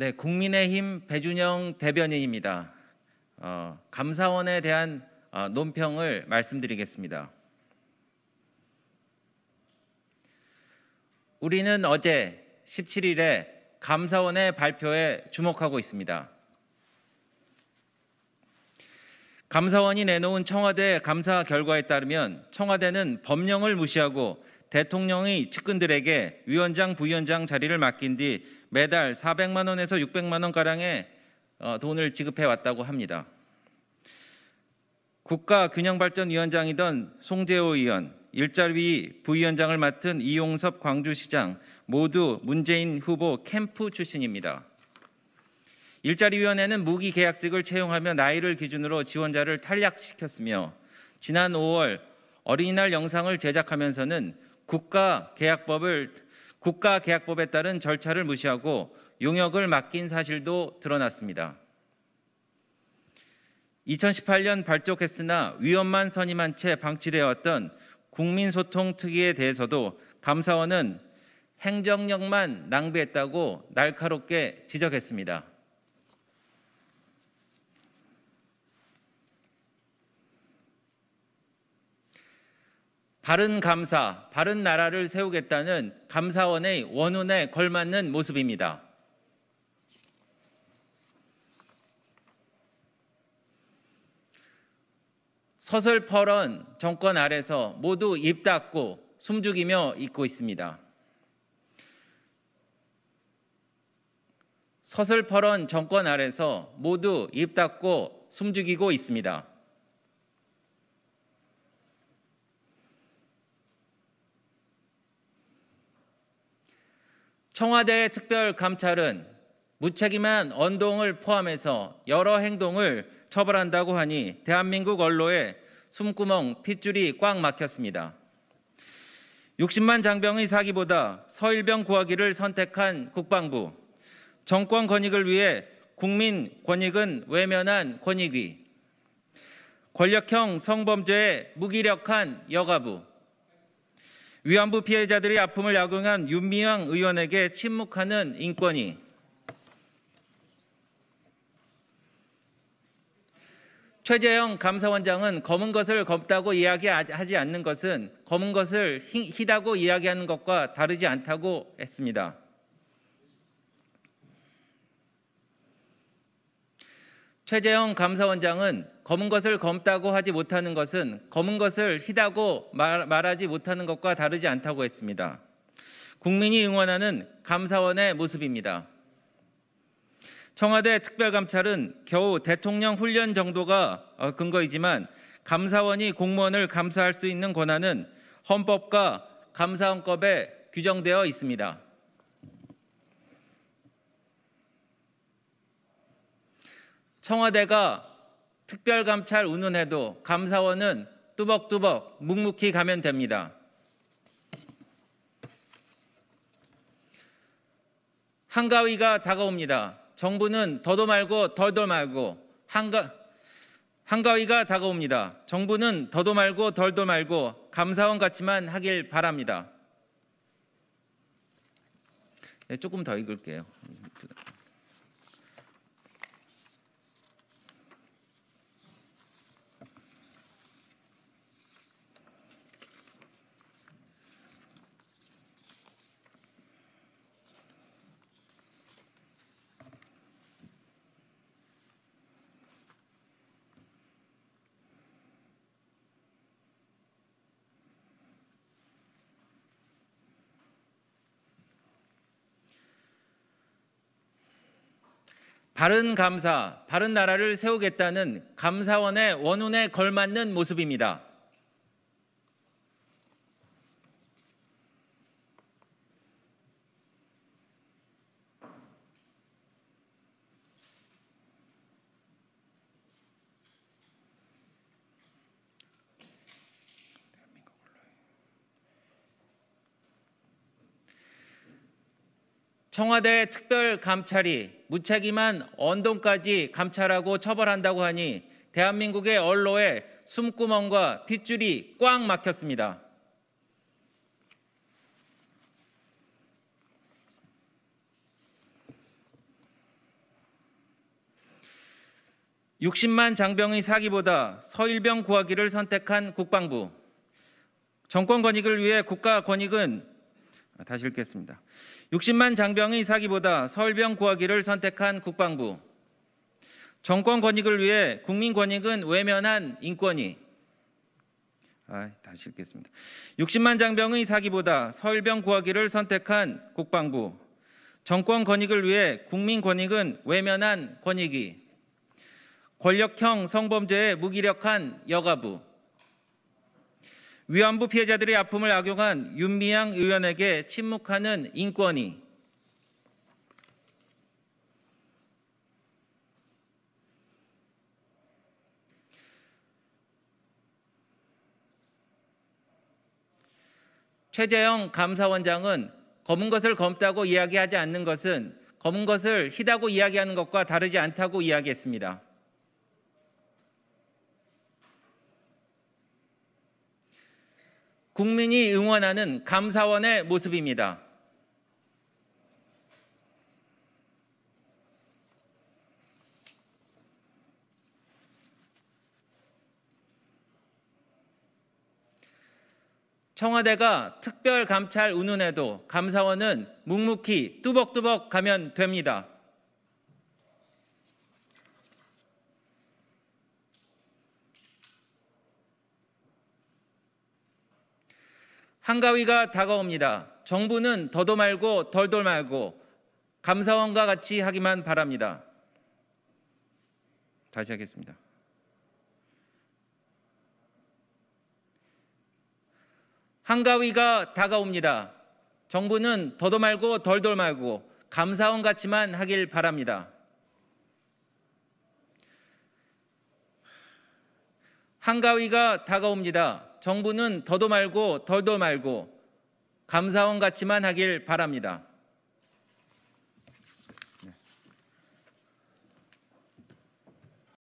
네, 국민의힘 배준영 대변인입니다. 어, 감사원에 대한 어, 논평을 말씀드리겠습니다. 우리는 어제 17일에 감사원의 발표에 주목하고 있습니다. 감사원이 내놓은 청와대 감사 결과에 따르면 청와대는 법령을 무시하고 대통령의 측근들에게 위원장, 부위원장 자리를 맡긴 뒤 매달 400만 원에서 600만 원 가량의 어, 돈을 지급해 왔다고 합니다. 국가균형발전위원장이던 송재호 의원, 일자리 부위원장을 맡은 이용섭 광주시장 모두 문재인 후보 캠프 출신입니다. 일자리위원회는 무기계약직을 채용하며 나이를 기준으로 지원자를 탈락시켰으며 지난 5월 어린이날 영상을 제작하면서는 국가 계약법을 국가 계약법에 따른 절차를 무시하고 용역을 맡긴 사실도 드러났습니다. 2018년 발족했으나 위원만 선임한 채 방치되어 왔던 국민소통 특위에 대해서도 감사원은 행정력만 낭비했다고 날카롭게 지적했습니다. 바른 감사, 바른 나라를 세우겠다는 감사원의 원운에 걸맞는 모습입니다. 서슬퍼런 정권 아래서 모두 입 닫고 숨죽이며 있고 있습니다. 서슬퍼런 정권 아래서 모두 입 닫고 숨죽이고 있습니다. 청와대 의 특별 감찰은 무책임한 언동을 포함해서 여러 행동을 처벌한다고 하니 대한민국 언론에 숨구멍 핏줄이 꽉 막혔습니다. 60만 장병의 사기보다 서일병 구하기를 선택한 국방부, 정권 권익을 위해 국민 권익은 외면한 권익위, 권력형 성범죄의 무기력한 여가부, 위안부 피해자들의 아픔을 야용한 윤미향 의원에게 침묵하는 인권위. 최재형 감사원장은 검은 것을 검다고 이야기하지 않는 것은 검은 것을 희다고 이야기하는 것과 다르지 않다고 했습니다. 최재형 감사원장은 검은 것을 검다고 하지 못하는 것은 검은 것을 희다고 말, 말하지 못하는 것과 다르지 않다고 했습니다. 국민이 응원하는 감사원의 모습입니다. 청와대 특별감찰은 겨우 대통령 훈련 정도가 어, 근거이지만 감사원이 공무원을 감사할 수 있는 권한은 헌법과 감사원법에 규정되어 있습니다. 청와대가 특별감찰 운운해도 감사원은 뚜벅뚜벅 묵묵히 가면 됩니다. 한가위가 다가옵니다. 정부는 더도 말고 덜도 말고 한가 한가위가 다가옵니다. 정부는 더도 말고 덜도 말고 감사원 같지만 하길 바랍니다. 네, 조금 더 읽을게요. 바른 감사, 바른 나라를 세우겠다는 감사원의 원운에 걸맞는 모습입니다. 청와대 특별감찰이 무책임한 언동까지 감찰하고 처벌한다고 하니 대한민국의 언론에 숨구멍과 핏줄이 꽉 막혔습니다. (60만) 장병의 사기보다 서일병 구하기를 선택한 국방부 정권 권익을 위해 국가 권익은 다시 읽겠습니다. 60만 장병의 사기보다 서울병 구하기를 선택한 국방부. 정권 권익을 위해 국민 권익은 외면한 인권이. 아, 다시 읽겠습니다. 60만 장병의 사기보다 서울병 구하기를 선택한 국방부. 정권 권익을 위해 국민 권익은 외면한 권익이. 권력형 성범죄에 무기력한 여가부. 위안부 피해자들의 아픔을 악용한 윤미향 의원에게 침묵하는 인권이 최재형 감사원장은 검은 것을 검다고 이야기하지 않는 것은 검은 것을 희다고 이야기하는 것과 다르지 않다고 이야기했습니다. 국민이 응원하는 감사원의 모습입니다. 청와대가 특별감찰 운운해도 감사원은 묵묵히 뚜벅뚜벅 가면 됩니다. 한가위가 다가옵니다. 정부는 더도 말고 덜덜 말고 감사원과 같이 하기만 바랍니다. 다시 하겠습니다. 한가위가 다가옵니다. 정부는 더도 말고 덜덜 말고 감사원 같이만 하길 바랍니다. 한가위가 다가옵니다. 정부는 더도 말고 덜도 말고 감사원 같이만 하길 바랍니다.